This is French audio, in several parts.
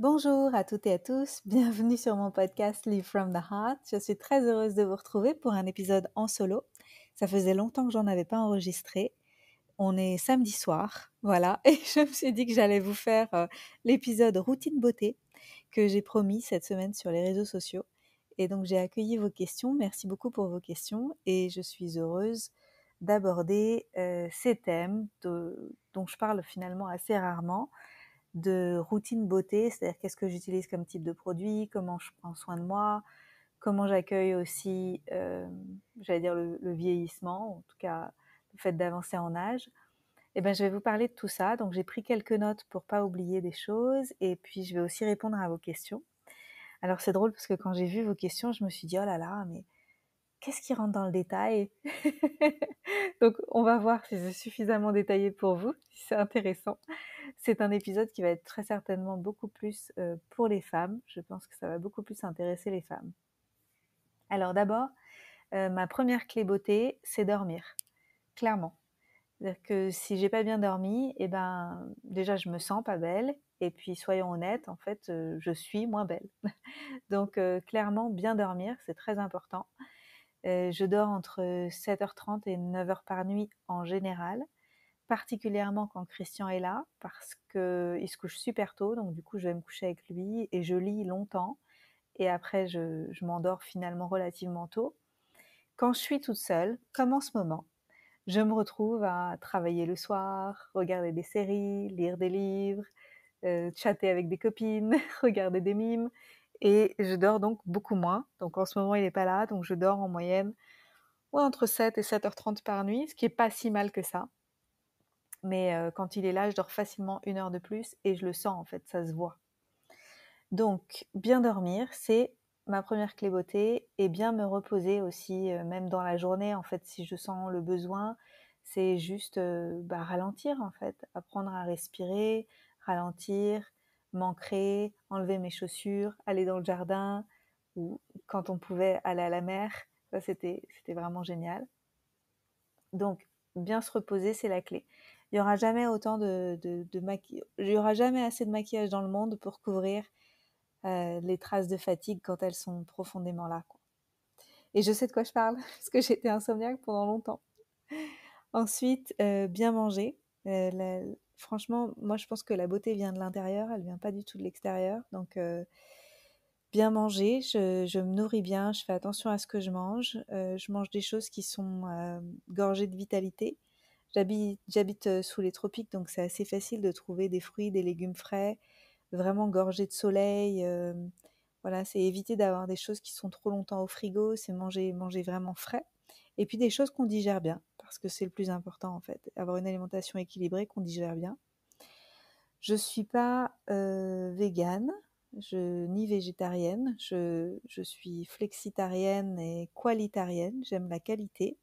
Bonjour à toutes et à tous, bienvenue sur mon podcast Live from the Heart. Je suis très heureuse de vous retrouver pour un épisode en solo. Ça faisait longtemps que j'en avais pas enregistré. On est samedi soir, voilà, et je me suis dit que j'allais vous faire euh, l'épisode routine beauté que j'ai promis cette semaine sur les réseaux sociaux. Et donc j'ai accueilli vos questions, merci beaucoup pour vos questions et je suis heureuse d'aborder euh, ces thèmes dont je parle finalement assez rarement de routine beauté, c'est-à-dire qu'est-ce que j'utilise comme type de produit, comment je prends soin de moi, comment j'accueille aussi, euh, j'allais dire, le, le, vieillissement, en tout cas le fait d'avancer en âge. Et eh bien, je vais vous parler de tout ça. Donc, j'ai pris quelques notes pour pas oublier des choses. Et puis, je vais aussi répondre à vos questions. Alors, c'est drôle parce que quand j'ai vu vos questions, je me suis dit, oh là là, mais qu'est-ce qui rentre dans le détail Donc, on va voir si c'est suffisamment détaillé pour vous, si c'est intéressant. C'est un épisode qui va être très certainement beaucoup plus euh, pour les femmes. Je pense que ça va beaucoup plus intéresser les femmes. Alors d'abord, euh, ma première clé beauté, c'est dormir, clairement. C'est-à-dire que si j'ai pas bien dormi, eh ben déjà je me sens pas belle. Et puis soyons honnêtes, en fait, euh, je suis moins belle. Donc clairement, bien dormir, c'est très important. Euh, je dors entre 7h30 et 9h par nuit en général, particulièrement quand Christian est là, parce qu'il se couche super tôt, donc du coup je vais me coucher avec lui et je lis longtemps, et après je, m'endors finalement relativement tôt. Quand je suis toute seule, comme en ce moment, je me retrouve à travailler le soir, regarder des séries, lire des livres, euh, chatter avec des copines, regarder des mimes et je dors donc beaucoup moins. Donc en ce moment, il n'est pas là, donc je dors en moyenne ou entre 7 et 7h30 par nuit, ce qui n'est pas si mal que ça. Mais euh, quand il est là, je dors facilement une heure de plus et je le sens en fait, ça se voit. Donc bien dormir, c'est ma première clé beauté et bien me reposer aussi, euh, même dans la journée en fait, si je sens le besoin, c'est juste euh, bah, ralentir en fait, apprendre à respirer, ralentir, m'ancrer, enlever mes chaussures, aller dans le jardin, ou quand on pouvait aller à la mer. Ça, c'était vraiment génial. Donc, bien se reposer, c'est la clé. Il n'y aura jamais autant de, de, maquillage. Il aura jamais assez de maquillage dans le monde pour couvrir euh, les traces de fatigue quand elles sont profondément là. Et je sais de quoi je parle, parce que j'étais insomniaque pendant longtemps. Ensuite, euh, bien manger. Euh, la, franchement, moi je pense que la beauté vient de l'intérieur, elle vient pas du tout de l'extérieur. Donc euh, bien manger, je, me nourris bien, je fais attention à ce que je mange, euh, je mange des choses qui sont euh, gorgées de vitalité. J'habite sous les tropiques, donc c'est assez facile de trouver des fruits, des légumes frais, vraiment gorgés de soleil. voilà, c'est éviter d'avoir des choses qui sont trop longtemps au frigo, c'est manger, manger vraiment frais. Et puis des choses qu'on digère bien parce que c'est le plus important en fait. Avoir une alimentation équilibrée qu'on digère bien. Je ne suis pas euh, végane, je, ni végétarienne. Je, suis flexitarienne et qualitarienne. J'aime la qualité.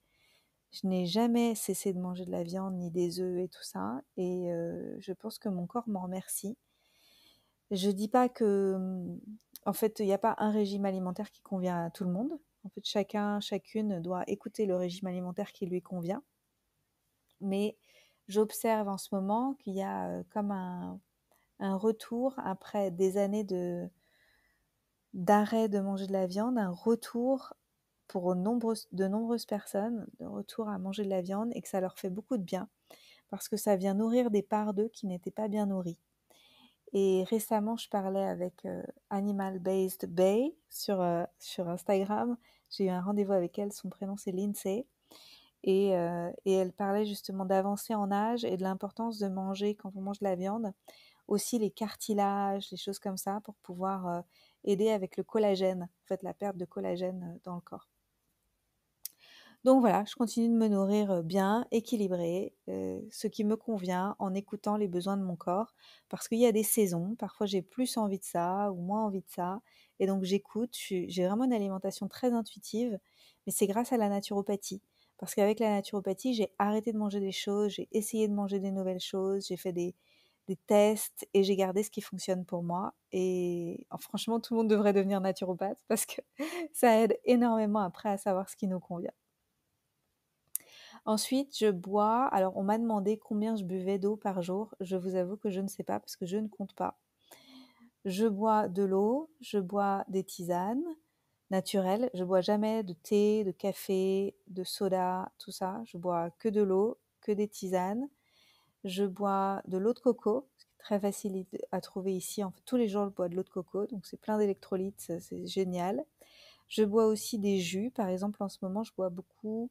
Je n'ai jamais cessé de manger de la viande ni des œufs et tout ça. Et euh, je pense que mon corps m'en remercie. Je ne dis pas que, en fait, il n'y a pas un régime alimentaire qui convient à tout le monde. En fait, chacun, chacune doit écouter le régime alimentaire qui lui convient. Mais j'observe en ce moment qu'il y a euh, comme un, retour après des années de d'arrêt de manger de la viande, un retour pour de nombreuses personnes, de retour à manger de la viande et que ça leur fait beaucoup de bien parce que ça vient nourrir des parts d'eux qui n'étaient pas bien nourries. Et récemment, je parlais avec Animal Based Bay sur, Instagram. J'ai eu un rendez-vous avec elle. Son prénom, c'est Lindsay. Et, elle parlait justement d'avancer en âge et de l'importance de manger quand on mange de la viande. Aussi les cartilages, les choses comme ça, pour pouvoir aider avec le collagène, en fait, la perte de collagène dans le corps. Donc voilà, je continue de me nourrir bien, équilibré, ce qui me convient en écoutant les besoins de mon corps, parce qu'il y a des saisons, parfois j'ai plus envie de ça ou moins envie de ça, et donc j'écoute, j'ai vraiment une alimentation très intuitive, mais c'est grâce à la naturopathie. Parce qu'avec la naturopathie, j'ai arrêté de manger des choses, j'ai essayé de manger des nouvelles choses, j'ai fait des, tests et j'ai gardé ce qui fonctionne pour moi. Et franchement, tout le monde devrait devenir naturopathe parce que ça aide énormément après à savoir ce qui nous convient. Ensuite, je bois. Alors, on m'a demandé combien je buvais d'eau par jour. Je vous avoue que je ne sais pas parce que je ne compte pas. Je bois de l'eau, je bois des tisanes naturelles. Je bois jamais de thé, de café, de soda, tout ça. Je bois que de l'eau, que des tisanes. Je bois de l'eau de coco, ce très facile à trouver ici. En fait, tous les jours, je bois de l'eau de coco, donc c'est plein d'électrolytes, c'est génial. Je bois aussi des jus. Par exemple, en ce moment, je bois beaucoup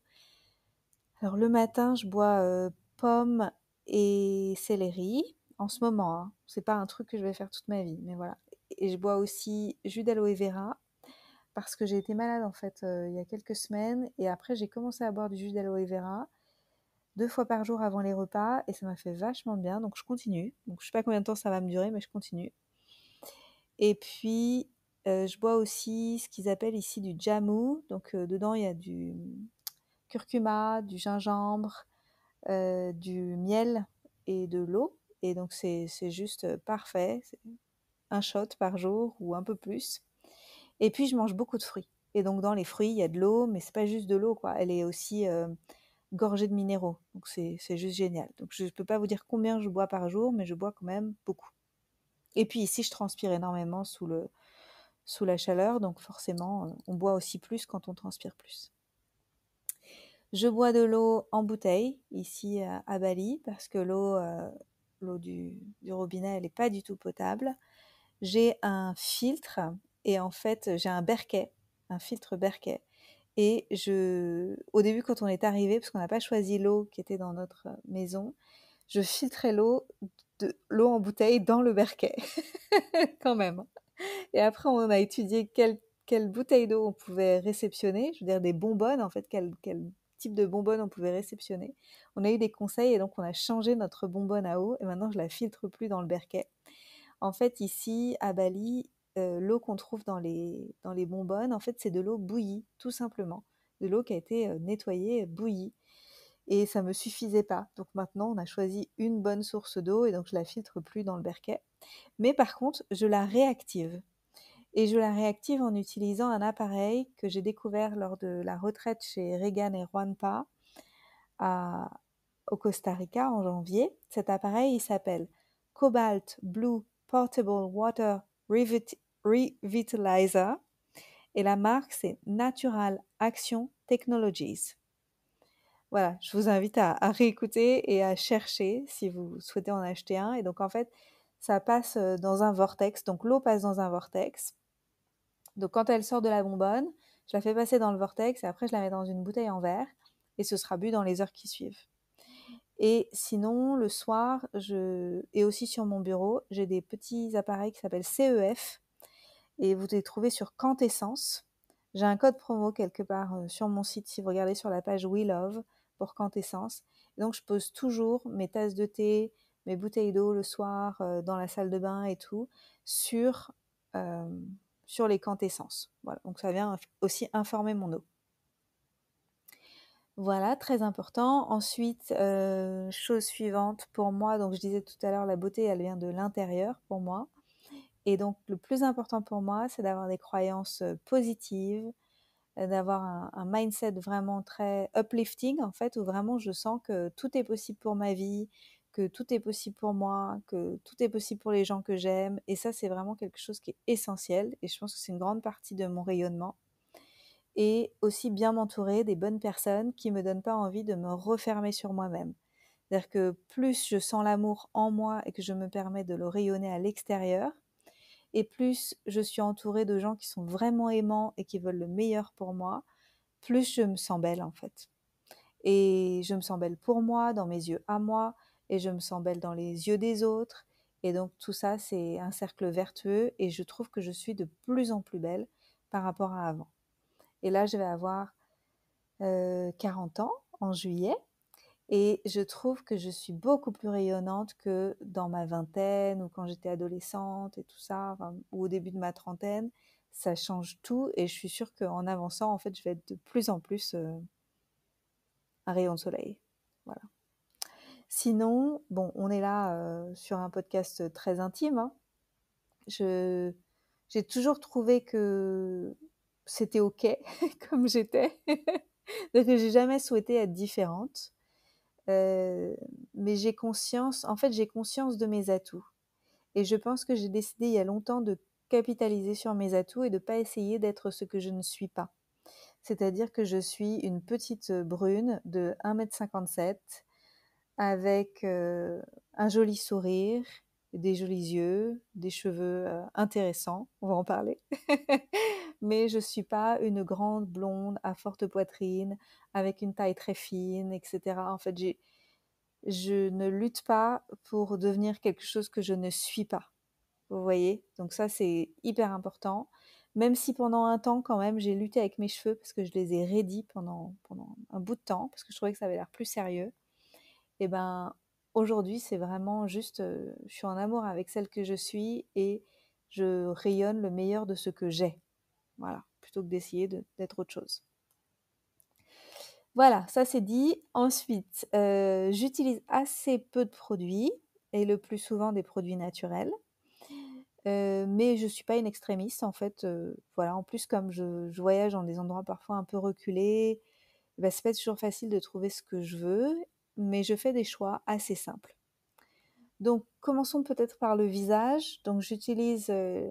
alors le matin, je bois pommes et céleri. En ce moment, hein. c'est pas un truc que je vais faire toute ma vie, mais voilà. Et je bois aussi jus d'aloe vera parce que j'ai été malade en fait il y a quelques semaines et après j'ai commencé à boire du jus d'aloe vera deux fois par jour avant les repas et ça m'a fait vachement bien donc je continue. Donc je sais pas combien de temps ça va me durer mais je continue. Et puis je bois aussi ce qu'ils appellent ici du jamu. Donc dedans il y a du curcuma, du gingembre, euh, du miel et de l'eau. Et donc c'est juste euh, parfait, un shot par jour ou un peu plus. Et puis je mange beaucoup de fruits. Et donc dans les fruits, il y a de l'eau, mais c'est pas juste de l'eau, quoi. Elle est aussi euh, gorgée de minéraux. Donc c'est juste génial. Donc je ne peux pas vous dire combien je bois par jour, mais je bois quand même beaucoup. Et puis ici, je transpire énormément sous, le, sous la chaleur, donc forcément, on boit aussi plus quand on transpire plus. Je bois de l'eau en bouteille ici euh, à Bali parce que l'eau euh, l'eau du, robinet elle n'est pas du tout potable. J'ai un filtre et en fait j'ai un berquet, un filtre berquet. Et je, au début quand on est arrivé, parce qu'on n'a pas choisi l'eau qui était dans notre maison, je filtrais l'eau de l'eau en bouteille dans le berquet quand même. Et après on a étudié quelle, quelle bouteille d'eau on pouvait réceptionner, je veux dire des bonbonnes en fait, quelle, quelle de bonbonnes on pouvait réceptionner. On a eu des conseils et donc on a changé notre bonbonne à eau et maintenant je la filtre plus dans le berquet. En fait, ici à Bali, euh, l'eau qu'on trouve dans les, dans les bonbonnes, en fait, c'est de l'eau bouillie, tout simplement. De l'eau qui a été euh, nettoyée, bouillie. Et ça ne me suffisait pas. Donc maintenant, on a choisi une bonne source d'eau et donc je la filtre plus dans le berquet. Mais par contre, je la réactive et je la réactive en utilisant un appareil que j'ai découvert lors de la retraite chez Regan et Juanpa au Costa Rica en janvier. Cet appareil, il s'appelle Cobalt Blue Portable Water Revitalizer et la marque, c'est Natural Action Technologies. Voilà, je vous invite à, à réécouter et à chercher si vous souhaitez en acheter un. Et donc, en fait, ça passe euh, dans un vortex. Donc l'eau passe dans un vortex donc quand elle sort de la bonbonne, je la fais passer dans le vortex et après je la mets dans une bouteille en verre et ce sera bu dans les heures qui suivent. Et sinon, le soir, je... et aussi sur mon bureau, j'ai des petits appareils qui s'appellent CEF et vous les trouvez sur Quant Essence. J'ai un code promo quelque part euh, sur mon site si vous regardez sur la page We Love pour Quantessence. Essence. donc je pose toujours mes tasses de thé, mes bouteilles d'eau le soir, euh, dans la salle de bain et tout, sur euh, sur les quintessences. Voilà, donc ça vient aussi informer mon eau. Voilà, très important. Ensuite, euh, chose suivante pour moi, donc je disais tout à l'heure, la beauté, elle vient de l'intérieur pour moi. Et donc le plus important pour moi, c'est d'avoir des croyances euh, positives, euh, d'avoir un, mindset vraiment très uplifting en fait, où vraiment je sens que tout est possible pour ma vie, que tout est possible pour moi, que tout est possible pour les gens que j'aime. Et ça, c'est vraiment quelque chose qui est essentiel. Et je pense que c'est une grande partie de mon rayonnement. Et aussi bien m'entourer des bonnes personnes qui ne me donnent pas envie de me refermer sur moi-même. C'est-à-dire que plus je sens l'amour en moi et que je me permets de le rayonner à l'extérieur, et plus je suis entourée de gens qui sont vraiment aimants et qui veulent le meilleur pour moi, plus je me sens belle en fait. Et je me sens belle pour moi, dans mes yeux à moi, et je me sens belle dans les yeux des autres. Et donc tout ça, c'est un cercle vertueux et je trouve que je suis de plus en plus belle par rapport à avant. Et là, je vais avoir 40 euh, ans en juillet et je trouve que je suis beaucoup plus rayonnante que dans ma vingtaine ou quand j'étais adolescente et tout ça, ou au début de ma trentaine. Ça change tout et je suis sûre qu'en avançant, en fait, je vais être de plus en plus euh, un rayon de soleil. Voilà. Sinon, bon, on est là sur un podcast très intime. Hein. j'ai toujours trouvé que c'était ok comme j'étais, donc j'ai jamais souhaité être différente. mais j'ai conscience, en fait, j'ai conscience de mes atouts. Et je pense que j'ai décidé il y a longtemps de capitaliser sur mes atouts et de ne pas essayer d'être ce que je ne suis pas. C'est-à-dire que je suis une petite brune de 1m57 avec un joli sourire, des jolis yeux, des cheveux intéressants, on va en parler. Mais je ne suis pas une grande blonde à forte poitrine, avec une taille très fine, etc. En fait, j'ai, je ne lutte pas pour devenir quelque chose que je ne suis pas. Vous voyez Donc ça, c'est hyper important. Même si pendant un temps, quand même, j'ai lutté avec mes cheveux parce que je les ai raidis pendant un bout de temps, parce que je trouvais que ça avait l'air plus sérieux et eh ben aujourd'hui c'est vraiment juste euh, je suis en amour avec celle que je suis et je rayonne le meilleur de ce que j'ai voilà plutôt que d'essayer d'être autre chose voilà ça c'est dit ensuite euh, j'utilise assez peu de produits et le plus souvent des produits naturels euh, mais je ne suis pas une extrémiste en fait. voilà, en plus comme je, voyage dans des endroits parfois un peu reculés, ben, c'est pas toujours facile de trouver ce que je veux mais je fais des choix assez simples. Donc, commençons peut-être par le visage. Donc, j'utilise, euh,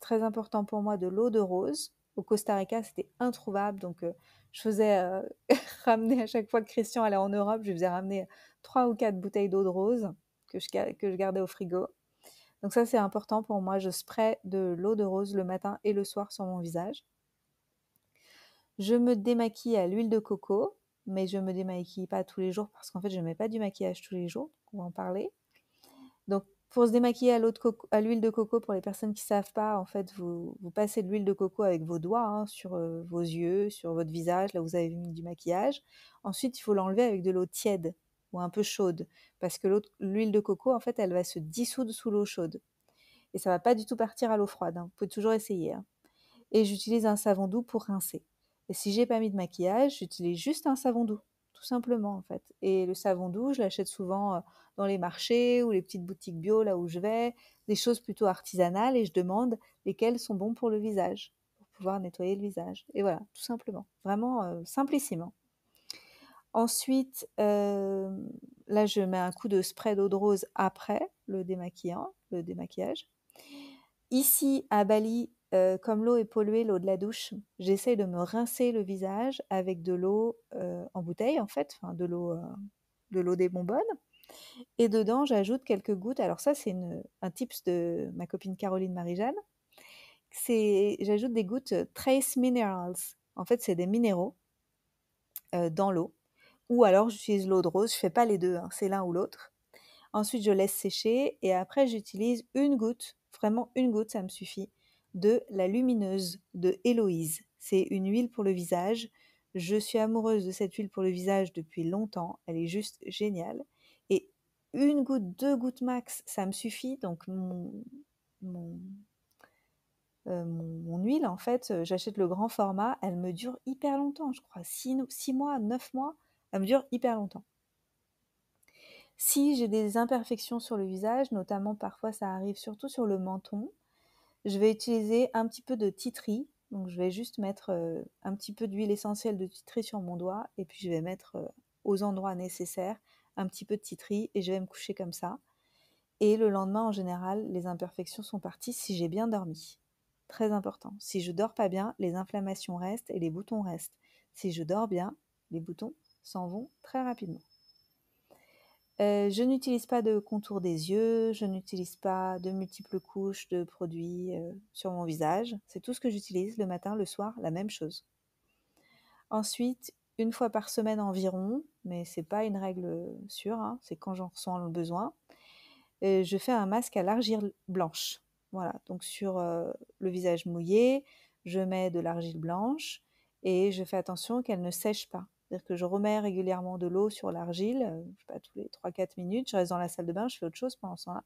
très important pour moi, de l'eau de rose. Au Costa Rica, c'était introuvable. Donc, euh, je faisais euh, ramener à chaque fois que Christian allait en Europe, je faisais ramener trois ou quatre bouteilles d'eau de rose que je, que je gardais au frigo. Donc, ça, c'est important pour moi. Je spray de l'eau de rose le matin et le soir sur mon visage. Je me démaquille à l'huile de coco mais je me démaquille pas tous les jours parce qu'en fait, je ne mets pas du maquillage tous les jours. On va en parler. Donc, pour se démaquiller à, l'huile de coco, pour les personnes qui ne savent pas, en fait, vous, passez de l'huile de coco avec vos doigts hein, sur euh, vos yeux, sur votre visage, là vous avez mis du maquillage. Ensuite, il faut l'enlever avec de l'eau tiède ou un peu chaude, parce que l'huile de coco, en fait, elle va se dissoudre sous l'eau chaude. Et ça ne va pas du tout partir à l'eau froide. Hein. Vous pouvez toujours essayer. Hein. Et j'utilise un savon doux pour rincer. Et si j'ai pas mis de maquillage, j'utilise juste un savon doux, tout simplement en fait. Et le savon doux, je l'achète souvent euh, dans les marchés ou les petites boutiques bio là où je vais, des choses plutôt artisanales et je demande lesquelles sont bons pour le visage, pour pouvoir nettoyer le visage. Et voilà, tout simplement, vraiment euh, simplissimement. Ensuite, euh, là je mets un coup de spray d'eau de rose après le démaquillant, le démaquillage. Ici à Bali, comme l'eau est polluée, l'eau de la douche, j'essaye de me rincer le visage avec de l'eau en bouteille, en fait, de l'eau de l'eau des bonbonnes. Et dedans, j'ajoute quelques gouttes. Alors ça, c'est un tips de ma copine Caroline marie C'est, j'ajoute des gouttes trace minerals. En fait, c'est des minéraux dans l'eau. Ou alors, j'utilise l'eau de rose. Je ne fais pas les deux. Hein, c'est l'un ou l'autre. Ensuite, je laisse sécher et après, j'utilise une goutte, vraiment une goutte, ça me suffit, de La Lumineuse de Héloïse. C'est une huile pour le visage. Je suis amoureuse de cette huile pour le visage depuis longtemps. Elle est juste géniale. Et une goutte, deux gouttes max, ça me suffit. Donc mon, euh, huile, en fait, euh, j'achète le grand format. Elle me dure hyper longtemps, je crois. Six, six mois, neuf mois, elle me dure hyper longtemps. Si j'ai des imperfections sur le visage, notamment parfois ça arrive surtout sur le menton, je vais utiliser un petit peu de titri. Donc, je vais juste mettre euh, un petit peu d'huile essentielle de titri sur mon doigt et puis je vais mettre euh, aux endroits nécessaires un petit peu de titri et je vais me coucher comme ça. Et le lendemain, en général, les imperfections sont parties si j'ai bien dormi. Très important. Si je dors pas bien, les inflammations restent et les boutons restent. Si je dors bien, les boutons s'en vont très rapidement. Euh, je n'utilise pas de contour des yeux, je n'utilise pas de multiples couches de produits euh, sur mon visage. C'est tout ce que j'utilise le matin, le soir, la même chose. Ensuite, une fois par semaine environ, mais ce n'est pas une règle euh, sûre, hein, c'est quand j'en ressens le besoin. je fais un masque à l'argile blanche. Voilà, donc sur le visage mouillé, je mets de l'argile blanche et je fais attention qu'elle ne sèche pas. C'est-à-dire que je remets régulièrement de l'eau sur l'argile, euh, je sais pas, tous les 3-4 minutes, je reste dans la salle de bain, je fais autre chose pendant ce temps-là.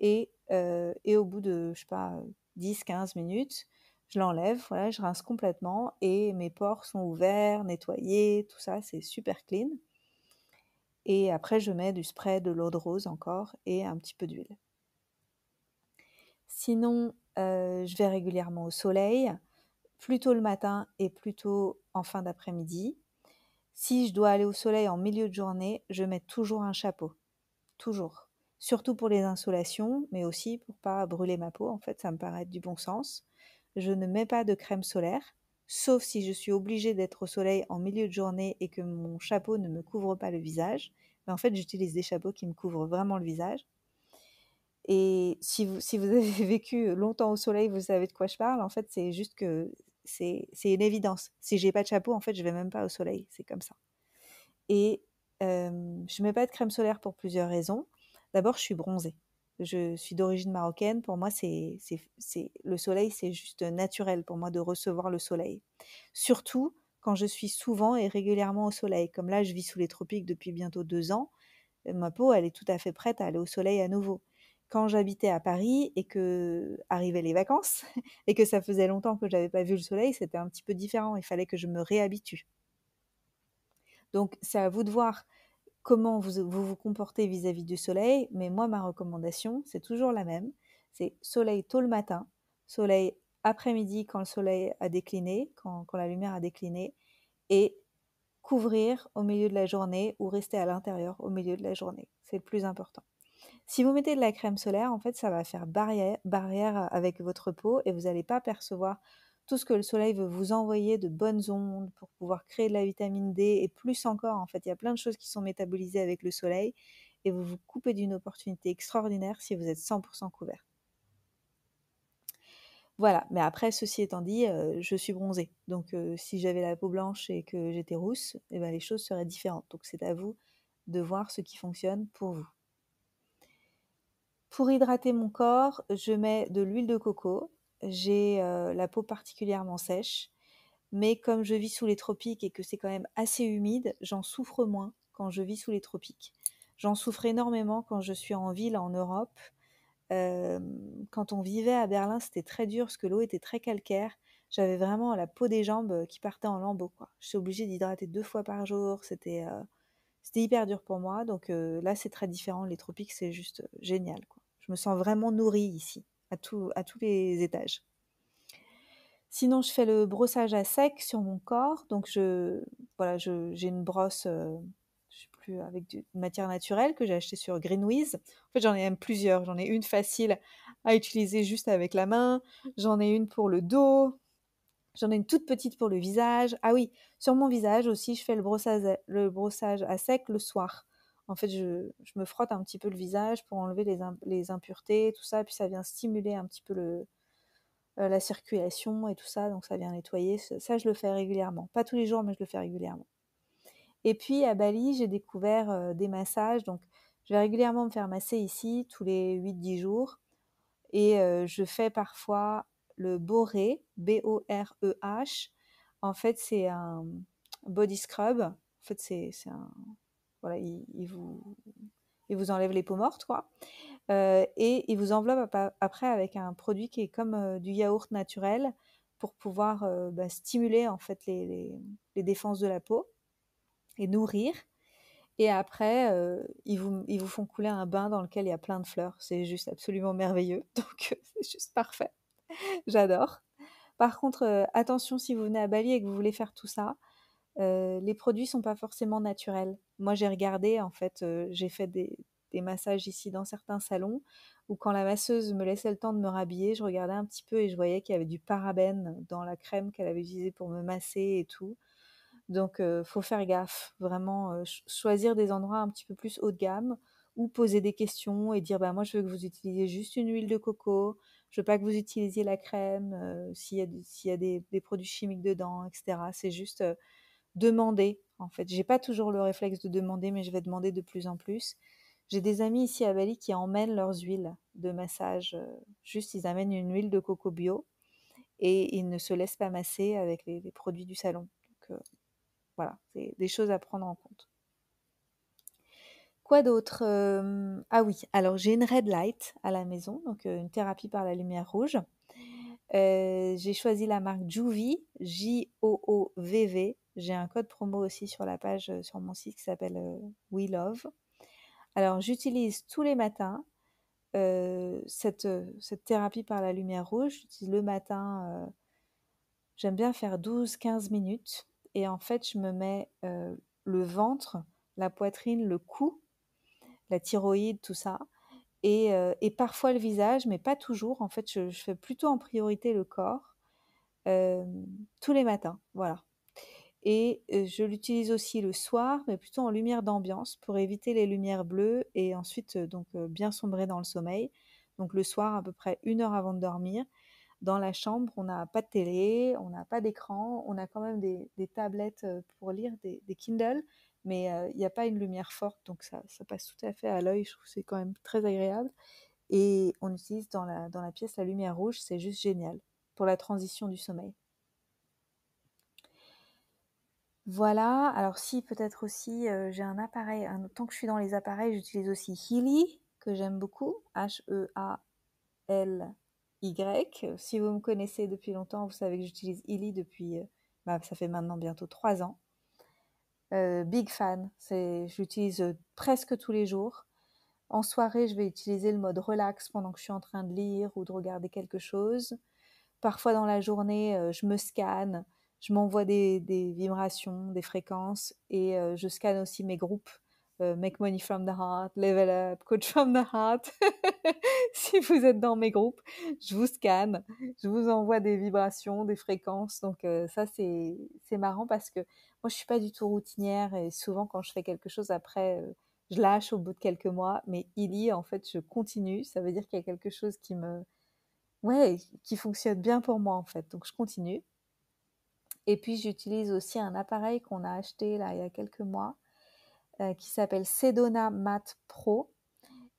Et, euh, au bout de, je sais pas, 10-15 minutes, je l'enlève, voilà, je rince complètement et mes pores sont ouverts, nettoyés, tout ça, c'est super clean. Et après, je mets du spray, de l'eau de rose encore et un petit peu d'huile. Sinon, euh, je vais régulièrement au soleil, plutôt le matin et plutôt en fin d'après-midi. Si je dois aller au soleil en milieu de journée, je mets toujours un chapeau. Toujours. Surtout pour les insolations, mais aussi pour pas brûler ma peau. En fait, ça me paraît du bon sens. Je ne mets pas de crème solaire, sauf si je suis obligée d'être au soleil en milieu de journée et que mon chapeau ne me couvre pas le visage. Mais en fait, j'utilise des chapeaux qui me couvrent vraiment le visage. Et si vous, si vous avez vécu longtemps au soleil, vous savez de quoi je parle. En fait, c'est juste que c'est une évidence. Si j'ai pas de chapeau, en fait, je vais même pas au soleil. C'est comme ça. Et je je mets pas de crème solaire pour plusieurs raisons. D'abord, je suis bronzée. Je suis d'origine marocaine. Pour moi, c'est le soleil, c'est juste naturel pour moi de recevoir le soleil. Surtout quand je suis souvent et régulièrement au soleil. Comme là, je vis sous les tropiques depuis bientôt deux ans. Ma peau, elle est tout à fait prête à aller au soleil à nouveau quand j'habitais à Paris et que arrivaient les vacances et que ça faisait longtemps que je n'avais pas vu le soleil, c'était un petit peu différent. Il fallait que je me réhabitue. Donc c'est à vous de voir comment vous vous, comportez vis-à-vis du soleil. Mais moi, ma recommandation, c'est toujours la même. C'est soleil tôt le matin, soleil après-midi quand le soleil a décliné, quand la lumière a décliné, et couvrir au milieu de la journée ou rester à l'intérieur au milieu de la journée. C'est le plus important. Si vous mettez de la crème solaire, en fait, ça va faire barrière, avec votre peau et vous n'allez pas percevoir tout ce que le soleil veut vous envoyer de bonnes ondes pour pouvoir créer de la vitamine D et plus encore. En fait, il y a plein de choses qui sont métabolisées avec le soleil et vous vous coupez d'une opportunité extraordinaire si vous êtes 100% couvert. Voilà, mais après, ceci étant dit, euh, je suis bronzée. Donc, euh, si j'avais la peau blanche et que j'étais rousse, eh ben, les choses seraient différentes. Donc, c'est à vous de voir ce qui fonctionne pour vous. Pour hydrater mon corps, je mets de l'huile de coco. J'ai euh, la peau particulièrement sèche, mais comme je vis sous les tropiques et que c'est quand même assez humide, j'en souffre moins quand je vis sous les tropiques. J'en souffre énormément quand je suis en ville en Europe. quand on vivait à Berlin, c'était très dur parce que l'eau était très calcaire. J'avais vraiment la peau des jambes euh, qui partait en lambeaux. Je suis obligée d'hydrater deux fois par jour. C'était euh, hyper dur pour moi. Donc là, c'est très différent. Les tropiques, c'est juste génial. Je me sens vraiment nourrie ici, à, tous les étages. Sinon, je fais le brossage à sec sur mon corps. Donc, je, voilà, j'ai une brosse, euh, je sais plus, avec une matière naturelle que j'ai achetée sur Greenwiz. En fait, j'en ai même plusieurs. J'en ai une facile à utiliser juste avec la main. J'en ai une pour le dos. J'en ai une toute petite pour le visage. Ah oui, sur mon visage aussi, je fais le brossage à sec le soir en fait, je, me frotte un petit peu le visage pour enlever les, impuretés, tout ça. puis ça vient stimuler un petit peu euh, la circulation et tout ça. Donc ça vient nettoyer. Ça, je le fais régulièrement. Pas tous les jours, mais je le fais régulièrement. Et puis à Bali, j'ai découvert euh, des massages. Donc je vais régulièrement me faire masser ici tous les 8-10 jours. Et euh, je fais parfois le Boré, B-O-R-E-H. En fait, c'est un body scrub. En fait, c'est un voilà, ils vous, enlèvent vous enlève les peaux mortes, quoi. Euh, et ils vous enveloppent après avec un produit qui est comme euh, du yaourt naturel pour pouvoir euh, bah, stimuler en fait les, les, les, défenses de la peau et nourrir. Et après, ils, vous, ils vous font couler un bain dans lequel il y a plein de fleurs. C'est juste absolument merveilleux. Donc, c'est juste parfait. J'adore. Par contre, attention si vous venez à Bali et que vous voulez faire tout ça, les produits sont pas forcément naturels. Moi, j'ai regardé, en fait, j'ai fait des, massages ici dans certains salons où quand la masseuse me laissait le temps de me rhabiller, je regardais un petit peu et je voyais qu'il y avait du parabène dans la crème qu'elle avait utilisée pour me masser et tout. Donc, faut faire gaffe, vraiment choisir des endroits un petit peu plus haut de gamme ou poser des questions et dire bah moi je veux que vous utilisiez juste une huile de coco, je veux pas que vous utilisiez la crème, s'il y a, des, produits chimiques dedans, etc. C'est juste demander. En fait, j'ai pas toujours le réflexe de demander, mais je vais demander de plus en plus. J'ai des amis ici à Bali qui emmènent leurs huiles de massage. Euh, juste, ils amènent une huile de coco bio et ils ne se laissent pas masser avec les, produits du salon. Donc, euh, voilà, c'est des choses à prendre en compte. Quoi d'autre euh, Ah oui, alors j'ai une red light à la maison, donc une thérapie par la lumière rouge. j'ai choisi la marque Juvi J-O-O-V-V, j'ai un code promo aussi sur la page euh, sur mon site qui s'appelle euh, We Love. Alors j'utilise tous les matins euh, cette, thérapie par la lumière rouge. J'utilise le matin, j'aime bien faire 12-15 minutes. Et en fait, je me mets le ventre, la poitrine, le cou, la thyroïde, tout ça. Et, parfois le visage, mais pas toujours. En fait, je, fais plutôt en priorité le corps tous les matins. Voilà. Et je l'utilise aussi le soir, mais plutôt en lumière d'ambiance pour éviter les lumières bleues et ensuite donc bien sombrer dans le sommeil. Donc le soir, à peu près une heure avant de dormir, dans la chambre, on n'a pas de télé, on n'a pas d'écran, on a quand même des, tablettes pour lire, des, Kindle, mais il n'y a pas une lumière forte, donc ça, ça passe tout à fait à l'œil, je trouve c'est quand même très agréable. Et on utilise dans la, dans la pièce la lumière rouge, c'est juste génial pour la transition du sommeil. Voilà, alors si peut-être aussi euh, j'ai un appareil, tant que je suis dans les appareils, j'utilise aussi Healy, que j'aime beaucoup, H-E-A-L-Y. Euh, si vous me connaissez depuis longtemps, vous savez que j'utilise Healy depuis, euh, bah, ça fait maintenant bientôt trois ans. big fan, j'utilise presque tous les jours. En soirée, je vais utiliser le mode relax pendant que je suis en train de lire ou de regarder quelque chose. Parfois dans la journée, je me scanne je m'envoie des, vibrations, des fréquences et euh, je scanne aussi mes groupes. Euh, Make Money from the Heart, Level Up, Coach from the Heart. si vous êtes dans mes groupes, je vous scanne, je vous envoie des vibrations, des fréquences. Donc euh, ça, c'est marrant parce que moi, je suis pas du tout routinière et souvent quand je fais quelque chose après, je lâche au bout de quelques mois. Mais il y, en fait, je continue. Ça veut dire qu'il y a quelque chose qui me... Ouais, qui fonctionne bien pour moi en fait. Donc je continue. Et puis j'utilise aussi un appareil qu'on a acheté là il y a quelques mois euh, qui s'appelle Sedona Mat Pro.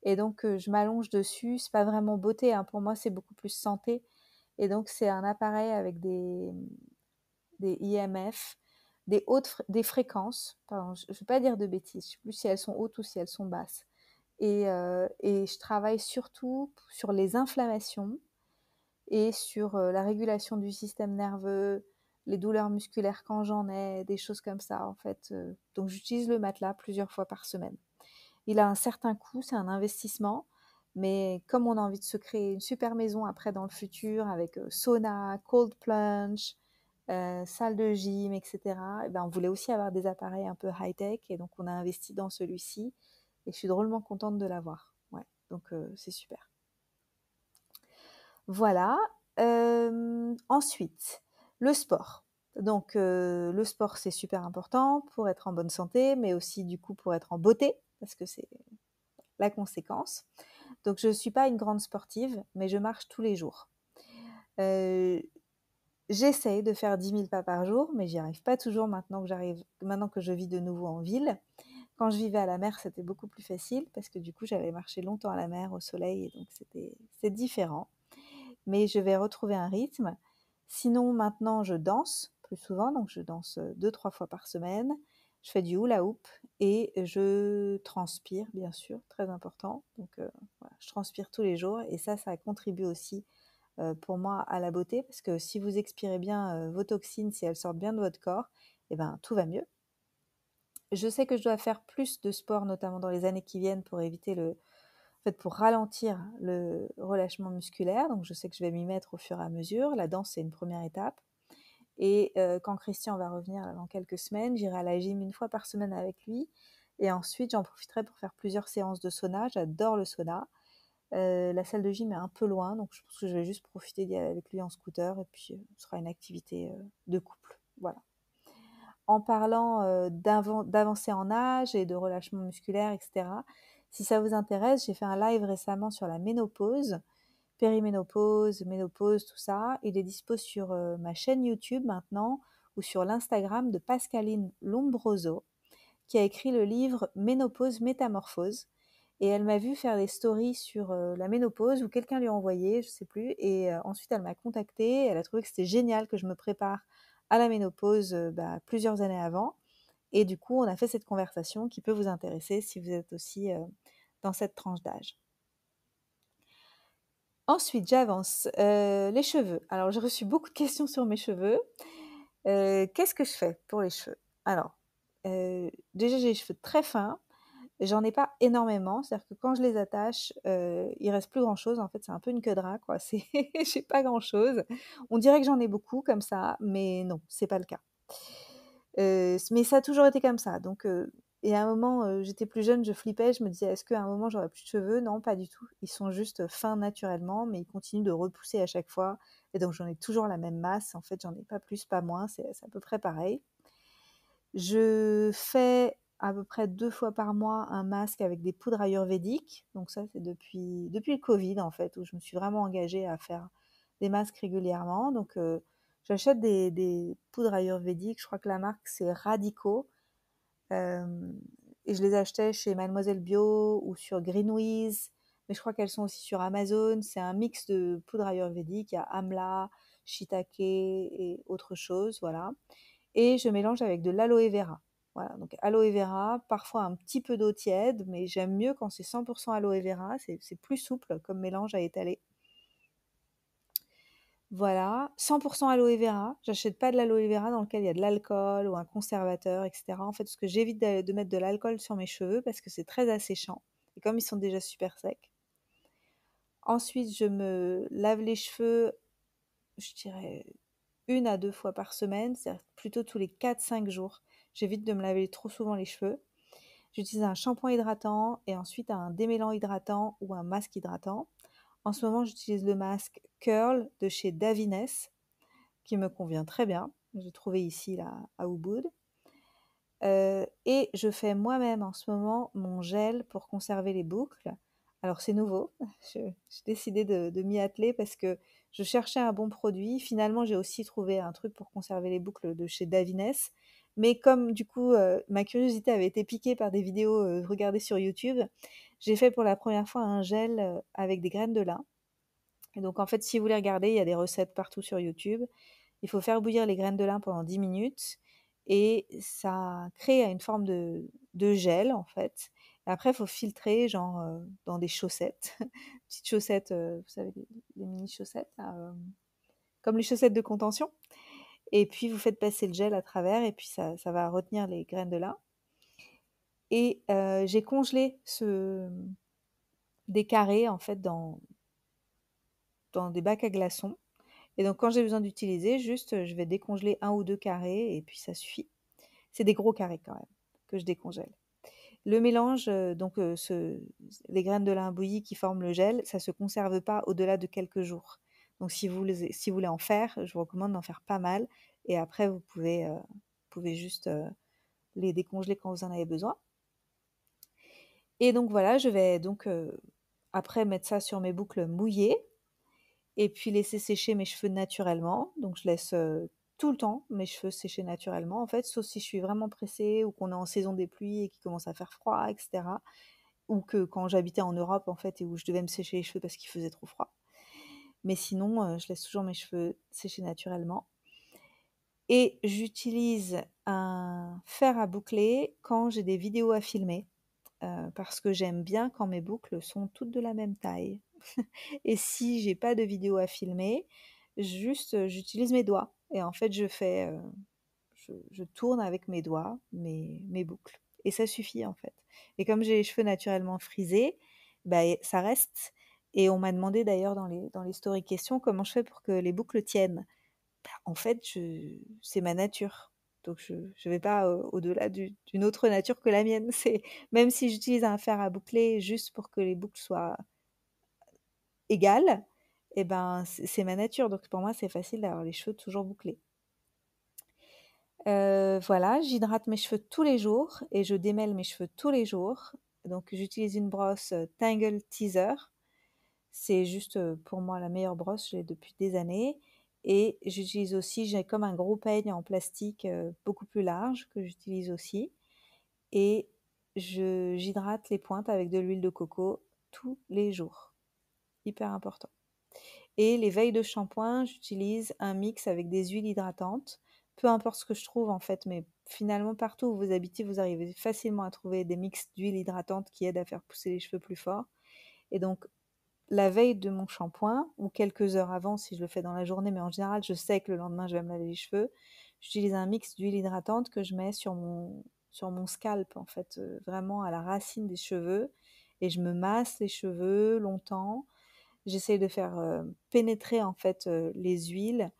Et donc euh, je m'allonge dessus. C'est pas vraiment beauté, hein. pour moi c'est beaucoup plus santé. Et donc c'est un appareil avec des, des IMF, des hautes des fréquences. je ne vais pas dire de bêtises. Je ne sais plus si elles sont hautes ou si elles sont basses. Et, euh, et je travaille surtout sur les inflammations et sur la régulation du système nerveux, les douleurs musculaires quand j'en ai, des choses comme ça en fait. Euh, donc j'utilise le matelas plusieurs fois par semaine. Il a un certain coût, c'est un investissement, mais comme on a envie de se créer une super maison après dans le futur avec euh, sauna, cold plunge, euh, salle de gym, etc., et eh ben on voulait aussi avoir des appareils un peu high-tech et donc on a investi dans celui-ci et je suis drôlement contente de l'avoir. donc c'est super. Voilà. ensuite, le sport. Donc euh, le sport, c'est super important pour être en bonne santé, mais aussi du coup pour être en beauté, parce que c'est la conséquence. Donc je ne suis pas une grande sportive, mais je marche tous les jours. J'essaie euh, J'essaye de faire 10 000 pas par jour, mais j'y arrive pas toujours maintenant que, j'arrive, maintenant que je vis de nouveau en ville. Quand je vivais à la mer, c'était beaucoup plus facile parce que du coup, j'avais marché longtemps à la mer, au soleil, et donc c'était, c'est différent. Mais je vais retrouver un rythme. Sinon, maintenant, je danse plus souvent, donc je danse euh, deux, trois fois par semaine. Je fais du hula hoop et je transpire, bien sûr, très important. Donc, euh, je transpire tous les jours et ça, ça contribue aussi euh, pour moi à la beauté parce que si vous expirez bien vos toxines, si elles sortent bien de votre corps, eh ben, tout va mieux. Je sais que je dois faire plus de sport, notamment dans les années qui viennent, pour éviter le, fait pour ralentir le relâchement musculaire. Donc je sais que je vais m'y mettre au fur et à mesure. La danse, c'est une première étape. Et euh, quand Christian va revenir dans quelques semaines, j'irai à la gym une fois par semaine avec lui. Et ensuite, j'en profiterai pour faire plusieurs séances de sauna. J'adore le sauna. Euh, la salle de gym est un peu loin, donc je pense que je vais juste profiter d'y aller avec lui en scooter et puis euh, ce sera une activité de couple. Voilà. En parlant d'avancer en âge et de relâchement musculaire, etc., si ça vous intéresse, j'ai fait un live récemment sur la ménopause, périménopause, ménopause, tout ça. Il est dispo sur euh, ma chaîne YouTube maintenant ou sur l'Instagram de Pascaline Lombroso, qui a écrit le livre Ménopause Métamorphose. Et elle m'a vu faire des stories sur euh, la ménopause ou quelqu'un lui a envoyé, je ne sais plus. Et euh, ensuite, elle m'a contactée. Elle a trouvé que c'était génial que je me prépare à la ménopause bah, plusieurs années avant. Et du coup, on a fait cette conversation qui peut vous intéresser si vous êtes aussi euh, dans cette tranche d'âge. Ensuite, j'avance. Euh, les cheveux. Alors, j'ai reçu beaucoup de questions sur mes cheveux. Euh, qu'est-ce que je fais pour les cheveux Alors, déjà, j'ai les cheveux très fins. J'en ai pas énormément, c'est-à-dire que quand je les attache, il il reste plus grand-chose. En fait, c'est un peu une queue de rat, quoi. j'ai pas grand-chose. On dirait que j'en ai beaucoup comme ça, mais non, c'est pas le cas mais ça a toujours été comme ça. Donc, et à un moment, j'étais plus jeune, je flippais, je me disais, est-ce qu'à un moment, j'aurais plus de cheveux Non, pas du tout. Ils sont juste fins naturellement, mais ils continuent de repousser à chaque fois. Et donc, j'en ai toujours la même masse. En fait, j'en ai pas plus, pas moins. C'est à peu près pareil. Je fais à peu près deux fois par mois un masque avec des poudres ayurvédiques. Donc ça, c'est depuis, le Covid, en fait, où je me suis vraiment engagée à faire des masques régulièrement. Donc, J'achète des, des, poudres ayurvédiques, je crois que la marque c'est Radico. Euh, et je les achetais chez Mademoiselle Bio ou sur Greenwise, mais je crois qu'elles sont aussi sur Amazon. C'est un mix de poudres ayurvédiques, il y a amla, shiitake et autre chose, voilà. Et je mélange avec de l'aloe vera. Voilà, donc aloe vera, parfois un petit peu d'eau tiède, mais j'aime mieux quand c'est 100% aloe vera, c'est plus souple comme mélange à étaler. Voilà, 100% aloe vera. J'achète pas de l'aloe vera dans lequel il y a de l'alcool ou un conservateur, etc. En fait, ce que j'évite de, mettre de l'alcool sur mes cheveux parce que c'est très asséchant. Et comme ils sont déjà super secs. Ensuite, je me lave les cheveux, je dirais une à deux fois par semaine, c'est-à-dire plutôt tous les 4-5 jours. J'évite de me laver trop souvent les cheveux. J'utilise un shampoing hydratant et ensuite un démêlant hydratant ou un masque hydratant. En ce moment, j'utilise le masque Curl de chez Davines, qui me convient très bien. Je l'ai trouvé ici à Ubud. Euh, et je fais moi-même en ce moment mon gel pour conserver les boucles. Alors c'est nouveau, j'ai décidé de, de m'y atteler parce que je cherchais un bon produit. Finalement, j'ai aussi trouvé un truc pour conserver les boucles de chez Davines, mais comme du coup, euh, ma curiosité avait été piquée par des vidéos euh, regardées sur YouTube, j'ai fait pour la première fois un gel euh, avec des graines de lin. Et donc en fait, si vous voulez regardez, il y a des recettes partout sur YouTube. Il faut faire bouillir les graines de lin pendant 10 minutes et ça crée une forme de, gel en fait. après, il faut filtrer genre dans des chaussettes, petites chaussettes, vous savez, des, mini chaussettes, comme les chaussettes de contention. Et puis vous faites passer le gel à travers et puis ça, va retenir les graines de lin. Et euh, j'ai congelé ce, des carrés en fait dans, dans des bacs à glaçons. Et donc quand j'ai besoin d'utiliser, juste je vais décongeler un ou deux carrés et puis ça suffit. C'est des gros carrés quand même que je décongèle. Le mélange, euh, donc euh, ce, les graines de lin bouillies qui forment le gel, ça ne se conserve pas au-delà de quelques jours. Donc si vous, voulez, en faire, je vous recommande d'en faire pas mal. Et après, vous pouvez, euh, pouvez juste euh, les décongeler quand vous en avez besoin. Et donc voilà, je vais donc euh, après mettre ça sur mes boucles mouillées et puis laisser sécher mes cheveux naturellement. Donc je laisse tout le temps mes cheveux sécher naturellement, en fait, sauf si je suis vraiment pressée ou qu'on est en saison des pluies et qu'il commence à faire froid, etc. Ou que quand j'habitais en Europe, en fait, et où je devais me sécher les cheveux parce qu'il faisait trop froid. Mais sinon, euh, je laisse toujours mes cheveux sécher naturellement. Et j'utilise un fer à boucler quand j'ai des vidéos à filmer. Euh, parce que j'aime bien quand mes boucles sont toutes de la même taille. et si j'ai pas de vidéo à filmer, juste j'utilise mes doigts. Et en fait, je fais. Euh, je, tourne avec mes doigts mes, mes boucles. Et ça suffit en fait. Et comme j'ai les cheveux naturellement frisés, bah, ça reste. Et on m'a demandé d'ailleurs dans les, dans stories questions comment je fais pour que les boucles tiennent. Bah, en fait, c'est ma nature. Donc je ne vais pas au-delà d'une autre nature que la mienne. Même si j'utilise un fer à boucler juste pour que les boucles soient égales, eh ben, c'est ma nature. Donc pour moi, c'est facile d'avoir les cheveux toujours bouclés. voilà, j'hydrate mes cheveux tous les jours et je démêle mes cheveux tous les jours. Donc j'utilise une brosse Tangle Teaser c'est juste pour moi la meilleure brosse, j'ai depuis des années. Et j'utilise aussi, j'ai comme un gros peigne en plastique beaucoup plus large que j'utilise aussi. Et j'hydrate les pointes avec de l'huile de coco tous les jours. Hyper important. Et les veilles de shampoing, j'utilise un mix avec des huiles hydratantes. Peu importe ce que je trouve en fait, mais finalement partout où vous habitez, vous arrivez facilement à trouver des mix d'huiles hydratantes qui aident à faire pousser les cheveux plus fort. Et donc la veille de mon shampoing ou quelques heures avant si je le fais dans la journée, mais en général, je sais que le lendemain, je vais me laver les cheveux. J'utilise un mix d'huile hydratante que je mets sur mon, sur mon scalp, en fait, euh, vraiment à la racine des cheveux. Et je me masse les cheveux longtemps. J'essaye de faire euh, pénétrer, en fait, euh, les huiles.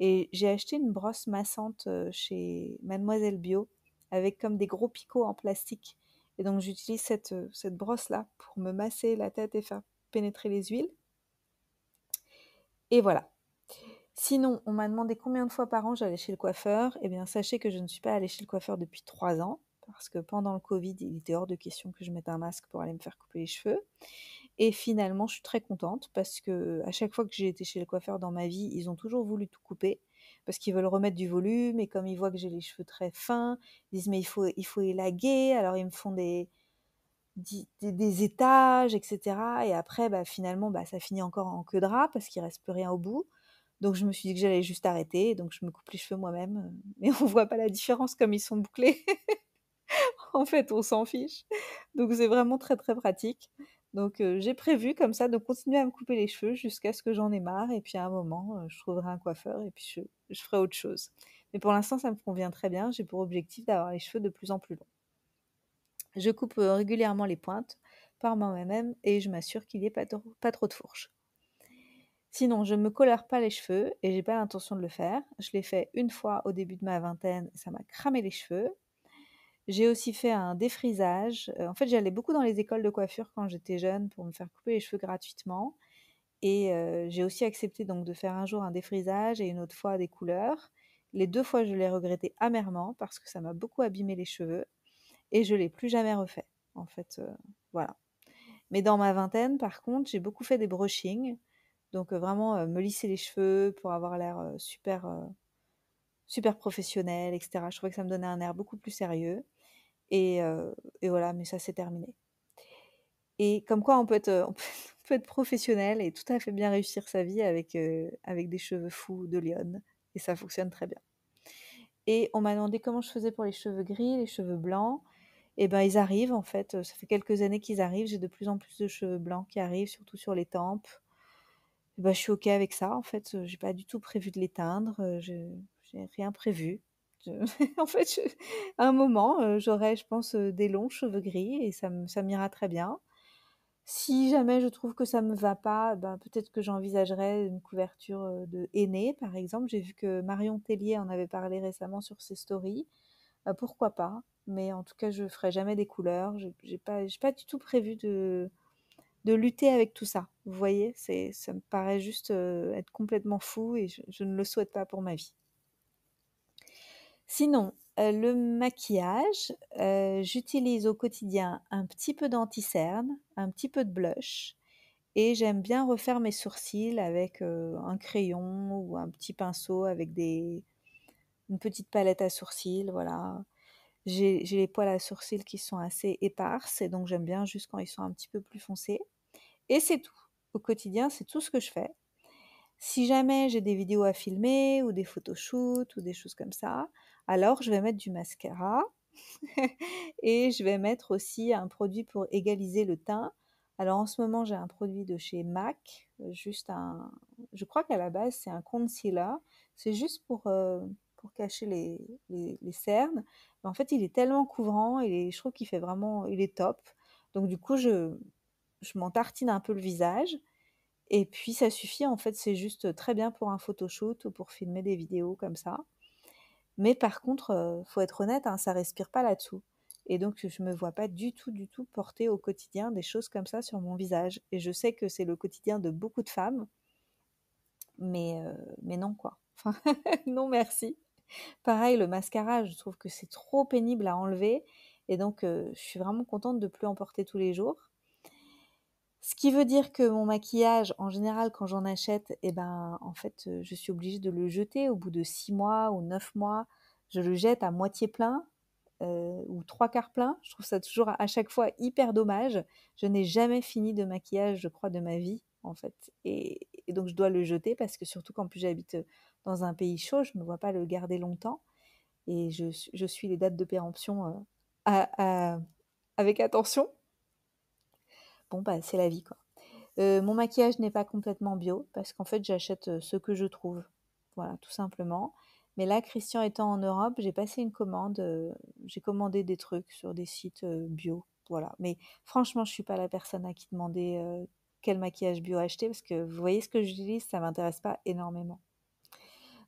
Et j'ai acheté une brosse massante chez Mademoiselle Bio avec comme des gros picots en plastique. Et donc, j'utilise cette, cette brosse-là pour me masser la tête et faire pénétrer les huiles. Et voilà. Sinon, on m'a demandé combien de fois par an j'allais chez le coiffeur. Eh bien, sachez que je ne suis pas allée chez le coiffeur depuis trois ans, parce que pendant le Covid, il était hors de question que je mette un masque pour aller me faire couper les cheveux. Et finalement, je suis très contente parce que à chaque fois que j'ai été chez le coiffeur dans ma vie, ils ont toujours voulu tout couper parce qu'ils veulent remettre du volume. Et comme ils voient que j'ai les cheveux très fins, ils disent mais il faut, il faut élaguer. Alors ils me font des, des, étages, etc. Et après, bah, finalement, bah, ça finit encore en queue de rat parce qu'il reste plus rien au bout. Donc je me suis dit que j'allais juste arrêter, donc je me coupe les cheveux moi-même. Euh, mais on voit pas la différence comme ils sont bouclés. en fait, on s'en fiche. Donc c'est vraiment très très pratique. Donc euh, j'ai prévu comme ça de continuer à me couper les cheveux jusqu'à ce que j'en ai marre. Et puis à un moment, euh, je trouverai un coiffeur et puis je, je ferai autre chose. Mais pour l'instant, ça me convient très bien. J'ai pour objectif d'avoir les cheveux de plus en plus longs. Je coupe régulièrement les pointes par moi-même et je m'assure qu'il n'y ait pas, trop de fourche. Sinon, je ne me colore pas les cheveux et j'ai pas l'intention de le faire. Je l'ai fait une fois au début de ma vingtaine, ça m'a cramé les cheveux. J'ai aussi fait un défrisage. En fait, j'allais beaucoup dans les écoles de coiffure quand j'étais jeune pour me faire couper les cheveux gratuitement. Et j'ai aussi accepté donc de faire un jour un défrisage et une autre fois des couleurs. Les deux fois, je l'ai regretté amèrement parce que ça m'a beaucoup abîmé les cheveux et je l'ai plus jamais refait. En fait, euh, voilà. Mais dans ma vingtaine, par contre, j'ai beaucoup fait des brushings. Donc euh, vraiment euh, me lisser les cheveux pour avoir l'air super, super professionnel, etc. Je trouvais que ça me donnait un air beaucoup plus sérieux. Et, voilà, mais ça c'est terminé. Et comme quoi on peut, être, être professionnel et tout à fait bien réussir sa vie avec, avec des cheveux fous de lionne. Et ça fonctionne très bien. Et on m'a demandé comment je faisais pour les cheveux gris, les cheveux blancs et ben ils arrivent en fait. Ça fait quelques années qu'ils arrivent. J'ai de plus en plus de cheveux blancs qui arrivent, surtout sur les tempes. Et ben, je suis ok avec ça en fait. J'ai pas du tout prévu de l'éteindre. Je j'ai rien prévu. en fait, à un moment, j'aurai, je pense, des longs cheveux gris et ça m'ira très bien. Si jamais je trouve que ça me va pas, ben peut-être que j'envisagerais une couverture de aîné, par exemple. J'ai vu que Marion Tellier en avait parlé récemment sur ses stories. Ben, pourquoi pas mais en tout cas, je ferai jamais des couleurs. J'ai pas, pas du tout prévu de, de lutter avec tout ça. Vous voyez, c'est, ça me paraît juste euh, être complètement fou et je, ne le souhaite pas pour ma vie. Sinon, euh, le maquillage, euh, j'utilise au quotidien un petit peu d'anticerne, un petit peu de blush et j'aime bien refaire mes sourcils avec un crayon ou un petit pinceau avec des, une petite palette à sourcils, voilà. J'ai les poils à sourcils qui sont assez éparses et donc j'aime bien juste quand ils sont un petit peu plus foncés. Et c'est tout. Au quotidien, c'est tout ce que je fais. Si jamais j'ai des vidéos à filmer ou des photoshoots ou des choses comme ça, alors je vais mettre du mascara et je vais mettre aussi un produit pour égaliser le teint. Alors en ce moment, j'ai un produit de chez MAC, juste un je crois qu'à la base, c'est un concealer, c'est juste pour euh, pour cacher les, cernes. Mais en fait, il est tellement couvrant, et je trouve qu'il fait vraiment, il est top. Donc du coup, je, je m'en tartine un peu le visage. Et puis ça suffit, en fait, c'est juste très bien pour un photoshoot ou pour filmer des vidéos comme ça. Mais par contre, euh, faut être honnête, hein, ça respire pas là-dessous. Et donc, je me vois pas du tout, du tout porter au quotidien des choses comme ça sur mon visage. Et je sais que c'est le quotidien de beaucoup de femmes. Mais, euh, mais non, quoi. Enfin, non, merci. Pareil, le mascara, je trouve que c'est trop pénible à enlever. Et donc, je suis vraiment contente de ne plus en porter tous les jours. Ce qui veut dire que mon maquillage, en général, quand j'en achète, et eh ben, en fait, je suis obligée de le jeter au bout de 6 mois ou 9 mois. Je le jette à moitié plein ou trois quarts plein. Je trouve ça toujours à chaque fois hyper dommage. Je n'ai jamais fini de maquillage, je crois, de ma vie en fait. Et, donc je dois le jeter parce que surtout quand plus j'habite euh, dans un pays chaud, je ne me vois pas le garder longtemps. Et je, suis les dates de péremption euh, à, avec attention. Bon, bah c'est la vie quoi. Euh, mon maquillage n'est pas complètement bio parce qu'en fait j'achète ce que je trouve. Voilà, tout simplement. Mais là, Christian étant en Europe, j'ai passé une commande, j'ai commandé des trucs sur des sites bio. Voilà. Mais franchement, je ne suis pas la personne à qui demander quel maquillage bio acheter parce que vous voyez ce que j'utilise, ça m'intéresse pas énormément.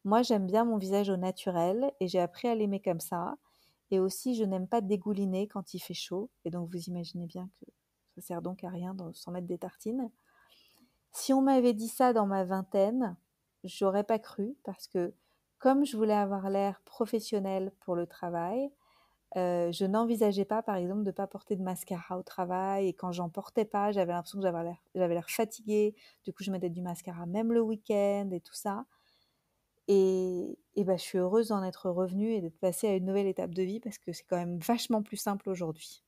Moi, j'aime bien mon visage au naturel et j'ai appris à l'aimer comme ça. Et aussi, je n'aime pas dégouliner quand il fait chaud. Et donc, vous imaginez bien que ça sert donc à rien sans mettre des tartines. Si on m'avait dit ça dans ma vingtaine, j'aurais pas cru parce que comme je voulais avoir l'air professionnel pour le travail, je n'envisageais pas, par exemple, de ne pas porter de mascara au travail. Et quand j'en portais pas, j'avais l'impression que j'avais l'air fatiguée. Du coup, je mettais du mascara même le week-end et tout ça. Et, bah, je suis heureuse d'en être revenue et d'être passée à une nouvelle étape de vie parce que c'est quand même vachement plus simple aujourd'hui.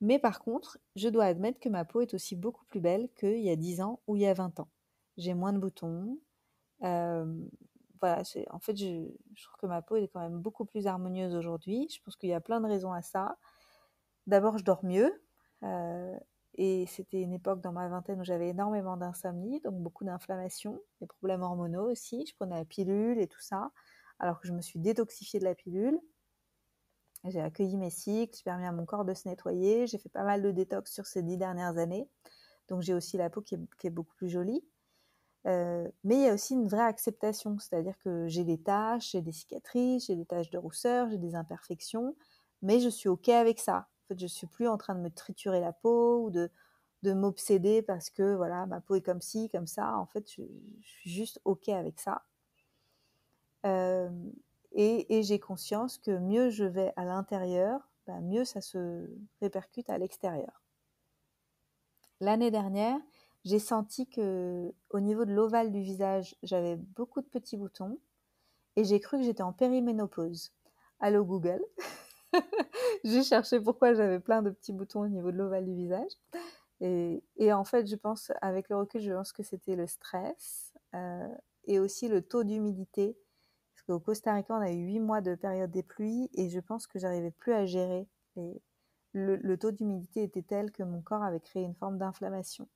Mais par contre, je dois admettre que ma peau est aussi beaucoup plus belle qu'il y a 10 ans ou il y a 20 ans. J'ai moins de boutons voilà, en fait, je, trouve que ma peau est quand même beaucoup plus harmonieuse aujourd'hui. Je pense qu'il y a plein de raisons à ça. D'abord, je dors mieux. Euh, et c'était une époque dans ma vingtaine où j'avais énormément d'insomnie, donc beaucoup d'inflammation, des problèmes hormonaux aussi. Je prenais la pilule et tout ça, alors que je me suis détoxifiée de la pilule. J'ai accueilli mes cycles, j'ai permis à mon corps de se nettoyer. J'ai fait pas mal de détox sur ces dix dernières années. Donc j'ai aussi la peau qui est beaucoup plus jolie mais il y a aussi une vraie acceptation, c'est-à-dire que j'ai des tâches, j'ai des cicatrices, j'ai des taches de rousseur, j'ai des imperfections, mais je suis OK avec ça. En fait, je suis plus en train de me triturer la peau ou de, m'obséder parce que voilà, ma peau est comme ci, comme ça. En fait, je, suis juste OK avec ça. et, j'ai conscience que mieux je vais à l'intérieur, bah, mieux ça se répercute à l'extérieur. L'année dernière, j'ai senti que au niveau de l'ovale du visage, j'avais beaucoup de petits boutons et j'ai cru que j'étais en périménopause. Allô Google. j'ai cherché pourquoi j'avais plein de petits boutons au niveau de l'ovale du visage. Et, en fait, je pense, avec le recul, je pense que c'était le stress euh, et aussi le taux d'humidité. Parce qu'au Costa Rica, on a eu 8 mois de période des pluies et je pense que j'arrivais plus à gérer. le, taux d'humidité était tel que mon corps avait créé une forme d'inflammation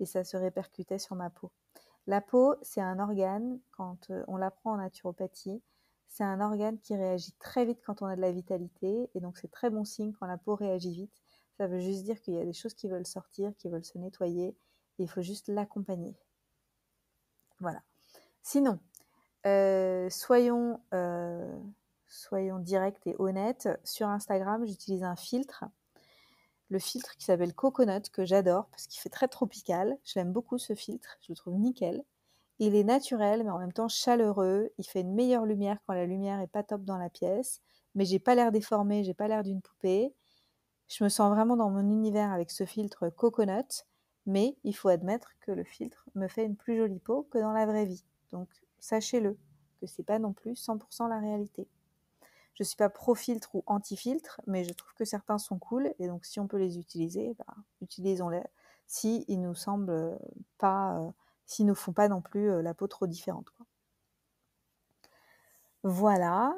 et ça se répercutait sur ma peau. La peau, c'est un organe, quand euh, on l'apprend en naturopathie, c'est un organe qui réagit très vite quand on a de la vitalité, et donc c'est très bon signe quand la peau réagit vite. Ça veut juste dire qu'il y a des choses qui veulent sortir, qui veulent se nettoyer, et il faut juste l'accompagner. Voilà. Sinon, euh, soyons, euh, soyons directs et honnêtes. Sur Instagram, j'utilise un filtre le filtre qui s'appelle Coconut, que j'adore parce qu'il fait très tropical. Je l'aime beaucoup ce filtre, je le trouve nickel. Il est naturel, mais en même temps chaleureux. Il fait une meilleure lumière quand la lumière est pas top dans la pièce. Mais j'ai pas l'air déformée, j'ai pas l'air d'une poupée. Je me sens vraiment dans mon univers avec ce filtre Coconut. Mais il faut admettre que le filtre me fait une plus jolie peau que dans la vraie vie. Donc sachez-le que c'est pas non plus 100% la réalité. Je ne suis pas pro-filtre ou anti-filtre, mais je trouve que certains sont cool. Et donc, si on peut les utiliser, bah, utilisons-les. Si ils nous semblent euh, pas, euh, s'ils ne font pas non plus euh, la peau trop différente. Voilà.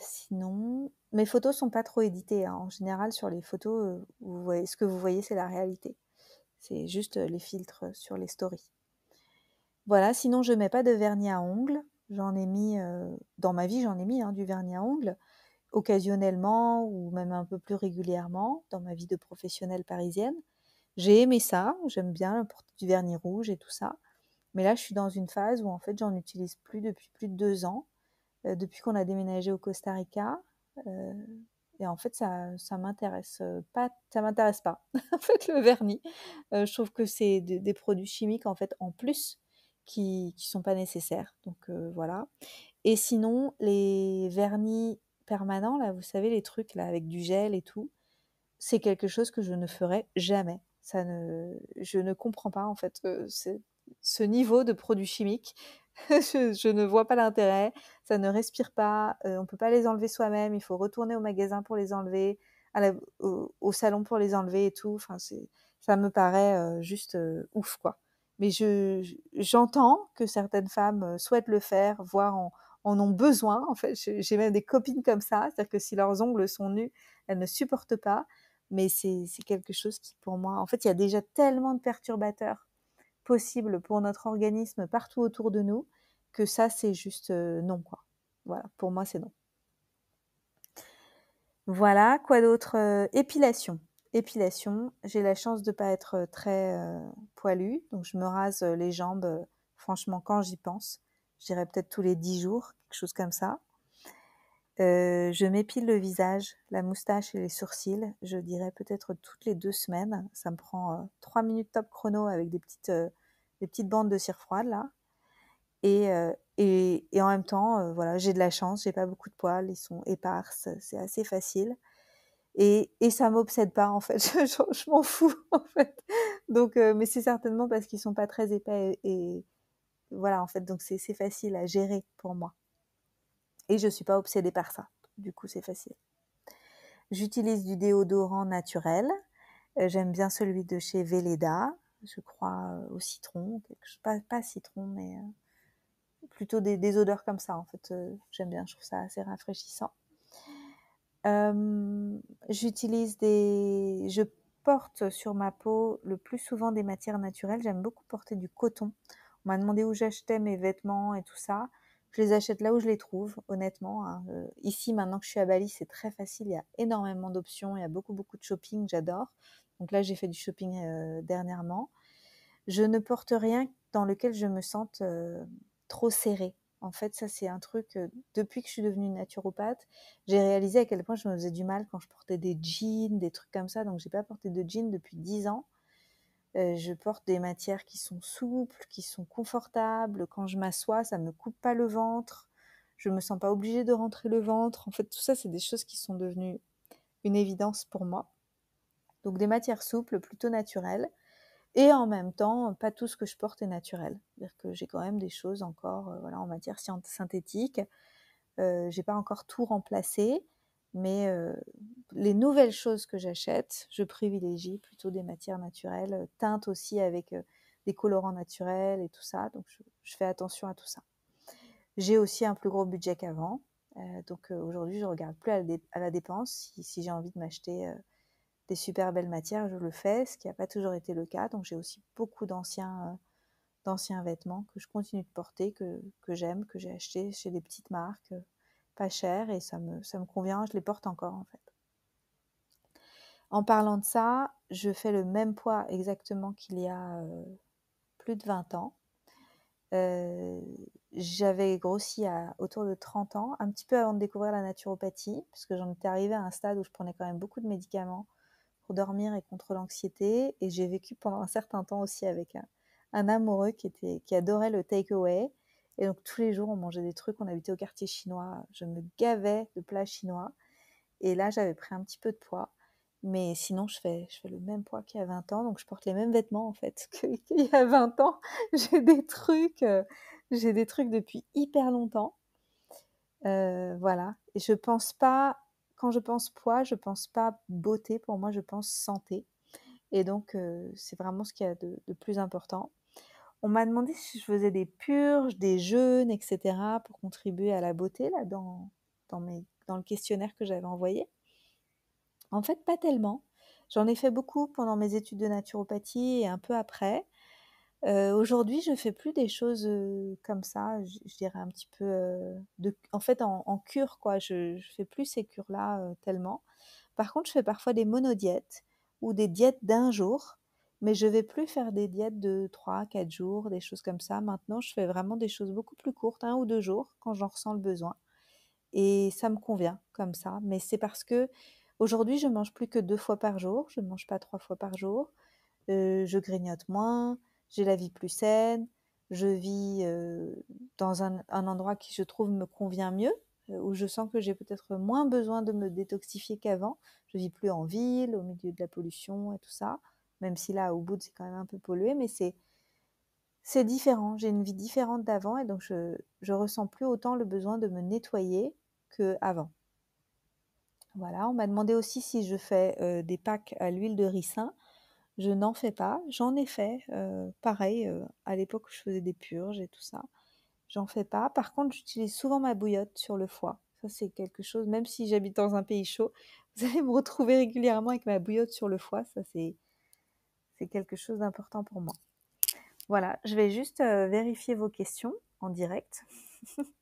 sinon, mes photos sont pas trop éditées. Hein. En général, sur les photos, vous voyez, ce que vous voyez, c'est la réalité. C'est juste les filtres sur les stories. Voilà, sinon je mets pas de vernis à ongles. J'en ai mis, euh, dans ma vie, j'en ai mis hein, du vernis à ongles, occasionnellement ou même un peu plus régulièrement, dans ma vie de professionnelle parisienne. J'ai aimé ça, j'aime bien porter du vernis rouge et tout ça. Mais là, je suis dans une phase où en fait, j'en utilise plus depuis plus de deux ans, euh, depuis qu'on a déménagé au Costa Rica. Euh, et en fait, ça, ça m'intéresse pas. Ça m'intéresse pas. en fait, le vernis, je trouve que c'est des produits chimiques en fait en plus qui ne sont pas nécessaires. Donc euh, voilà. Et sinon, les vernis permanents, là, vous savez, les trucs là avec du gel et tout, c'est quelque chose que je ne ferai jamais. Ça ne, je ne comprends pas en fait euh, c'est ce niveau de produits chimiques. je, ne vois pas l'intérêt. Ça ne respire pas. Euh, on ne peut pas les enlever soi-même. Il faut retourner au magasin pour les enlever, au, salon pour les enlever et tout. Enfin, ça me paraît juste ouf quoi mais j'entends que certaines femmes souhaitent le faire, voire en, en ont besoin. En fait, j'ai même des copines comme ça, c'est-à-dire que si leurs ongles sont nus, elles ne supportent pas. Mais c'est quelque chose qui, pour moi, en fait, il y a déjà tellement de perturbateurs possibles pour notre organisme partout autour de nous que ça, c'est juste non, quoi. Voilà, pour moi, c'est non. Voilà, quoi d'autre Épilation. Épilation, j'ai la chance de ne pas être euh, très euh, poilue, donc je me rase euh, les jambes, franchement, quand j'y pense. Je dirais peut-être tous les 10 jours, quelque chose comme ça. je m'épile le visage, la moustache et les sourcils, je dirais peut-être toutes les deux semaines. Ça me prend trois minutes top chrono avec des petites, bandes de cire froide là. Et, en même temps, voilà, j'ai de la chance, j'ai pas beaucoup de poils, ils sont éparses, c'est assez facile et, et ça m'obsède pas en fait. je, m'en fous en fait. Donc, euh, mais c'est certainement parce qu'ils sont pas très épais et, voilà en fait. Donc c'est facile à gérer pour moi. Et je suis pas obsédée par ça. Du coup, c'est facile. J'utilise du déodorant naturel. Euh, j'aime bien celui de chez Veleda. Je crois euh, au citron, pas, citron, mais plutôt des, odeurs comme ça en fait. J'aime bien, je trouve ça assez rafraîchissant. Euh, J'utilise des. Je porte sur ma peau le plus souvent des matières naturelles. J'aime beaucoup porter du coton. On m'a demandé où j'achetais mes vêtements et tout ça. Je les achète là où je les trouve, honnêtement. Hein. Euh, ici, maintenant que je suis à Bali, c'est très facile. Il y a énormément d'options. Il y a beaucoup, beaucoup de shopping. J'adore. Donc là, j'ai fait du shopping euh, dernièrement. Je ne porte rien dans lequel je me sente euh, trop serrée. En fait, ça, c'est un truc, euh, depuis que je suis devenue naturopathe, j'ai réalisé à quel point je me faisais du mal quand je portais des jeans, des trucs comme ça. Donc, je j'ai pas porté de jeans depuis 10 ans. Euh, je porte des matières qui sont souples, qui sont confortables. Quand je m'assois, ça ne me coupe pas le ventre. Je ne me sens pas obligée de rentrer le ventre. En fait, tout ça, c'est des choses qui sont devenues une évidence pour moi. Donc, des matières souples, plutôt naturelles. Et en même temps, pas tout ce que je porte est naturel. C'est-à-dire que j'ai quand même des choses encore, euh, voilà, en matière synthétique. Euh, j'ai pas encore tout remplacé, mais euh, les nouvelles choses que j'achète, je privilégie plutôt des matières naturelles, euh, teintes aussi avec des colorants naturels et tout ça. Donc je, fais attention à tout ça. J'ai aussi un plus gros budget qu'avant. donc aujourd'hui, je regarde plus à la, dépense. si j'ai envie de m'acheter des super belles matières, je le fais, ce qui n'a pas toujours été le cas. Donc j'ai aussi beaucoup d'anciens euh, d'anciens vêtements que je continue de porter, que, j'aime, que j'ai acheté chez des petites marques, euh, pas chères, et ça me, ça me convient, je les porte encore en fait. En parlant de ça, je fais le même poids exactement qu'il y a euh, plus de 20 ans. j'avais grossi à autour de 30 ans, un petit peu avant de découvrir la naturopathie, puisque j'en étais arrivée à un stade où je prenais quand même beaucoup de médicaments pour dormir et contre l'anxiété. Et j'ai vécu pendant un certain temps aussi avec un, amoureux qui, était, qui adorait le takeaway. Et donc tous les jours, on mangeait des trucs. On habitait au quartier chinois. Je me gavais de plats chinois. Et là, j'avais pris un petit peu de poids. Mais sinon, je fais, je fais le même poids qu'il y a 20 ans. Donc je porte les mêmes vêtements en fait qu'il y a 20 ans. j'ai des trucs, euh, j'ai des trucs depuis hyper longtemps. Euh, voilà. Et je pense pas quand je pense poids, je pense pas beauté, pour moi je pense santé. Et donc euh, c'est vraiment ce qu'il y a de, plus important. On m'a demandé si je faisais des purges, des jeûnes, etc. pour contribuer à la beauté là dans, dans le questionnaire que j'avais envoyé. En fait, pas tellement. J'en ai fait beaucoup pendant mes études de naturopathie et un peu après. Euh, aujourd'hui, je fais plus des choses comme ça, je, dirais un petit peu en fait en, cure quoi. Je, je, fais plus ces cures là tellement. Par contre, je fais parfois des monodiètes ou des diètes d'un jour, mais je vais plus faire des diètes de 3, 4 jours, des choses comme ça. Maintenant, je fais vraiment des choses beaucoup plus courtes, un ou deux jours quand j'en ressens le besoin, et ça me convient comme ça. Mais c'est parce que Aujourd'hui, je mange plus que deux fois par jour, je ne mange pas trois fois par jour, je grignote moins, j'ai la vie plus saine, je vis dans un, endroit qui, je trouve, me convient mieux, où je sens que j'ai peut-être moins besoin de me détoxifier qu'avant. Je vis plus en ville, au milieu de la pollution et tout ça, même si là, au bout, c'est quand même un peu pollué, mais c'est c'est différent. J'ai une vie différente d'avant et donc je je ressens plus autant le besoin de me nettoyer que avant. Voilà, on m'a demandé aussi si je fais des packs à l'huile de ricin. Je n'en fais pas. J'en ai fait, euh, pareil, euh, à l'époque où je faisais des purges et tout ça. J'en fais pas. Par contre, j'utilise souvent ma bouillotte sur le foie. Ça, c'est quelque chose, même si j'habite dans un pays chaud, vous allez me retrouver régulièrement avec ma bouillotte sur le foie. Ça, c'est, c'est quelque chose d'important pour moi. Voilà, je vais juste euh, vérifier vos questions en direct.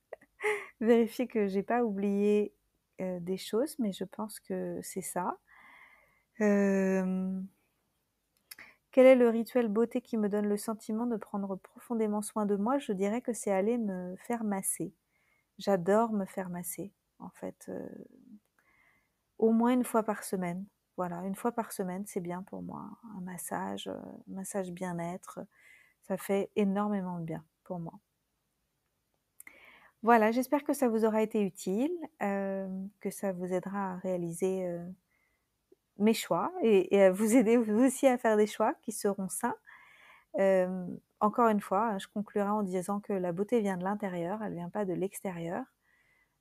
vérifier que j'ai pas oublié des choses, mais je pense que c'est ça. Euh... Quel est le rituel beauté qui me donne le sentiment de prendre profondément soin de moi Je dirais que c'est aller me faire masser. J'adore me faire masser, en fait. Euh, au moins une fois par semaine. Voilà, une fois par semaine, c'est bien pour moi. Un massage, euh, un massage bien-être, ça fait énormément de bien pour moi. Voilà, j'espère que ça vous aura été utile, euh, que ça vous aidera à réaliser mes choix et, à vous aider vous aussi à faire des choix qui seront sains. encore une fois, hein, je conclurai en disant que la beauté vient de l'intérieur, elle ne vient pas de l'extérieur.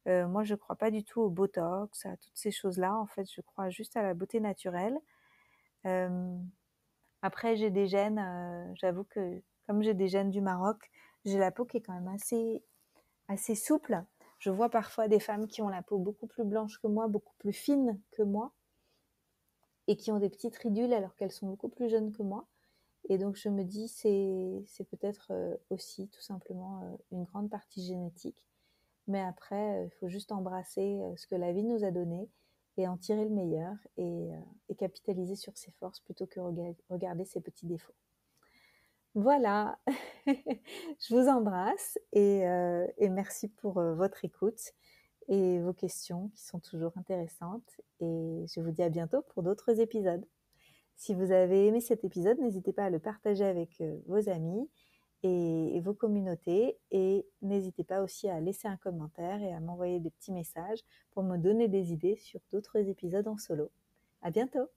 moi, je ne crois pas du tout au Botox, à toutes ces choses-là. En fait, je crois juste à la beauté naturelle. après, j'ai des gènes, j'avoue que comme j'ai des gènes du Maroc, j'ai la peau qui est quand même assez, assez souple. Je vois parfois des femmes qui ont la peau beaucoup plus blanche que moi, beaucoup plus fine que moi et qui ont des petites ridules alors qu'elles sont beaucoup plus jeunes que moi. Et donc je me dis, c'est peut-être euh, aussi tout simplement euh, une grande partie génétique. Mais après, euh, il faut juste embrasser ce que la vie nous a donné et en tirer le meilleur et, capitaliser sur ses forces plutôt que regarder ses petits défauts. Voilà, je vous embrasse et merci pour votre écoute et vos questions qui sont toujours intéressantes. Et je vous dis à bientôt pour d'autres épisodes. Si vous avez aimé cet épisode, n'hésitez pas à le partager avec euh, vos amis et, vos communautés. Et n'hésitez pas aussi à laisser un commentaire et à m'envoyer des petits messages pour me donner des idées sur d'autres épisodes en solo. À bientôt!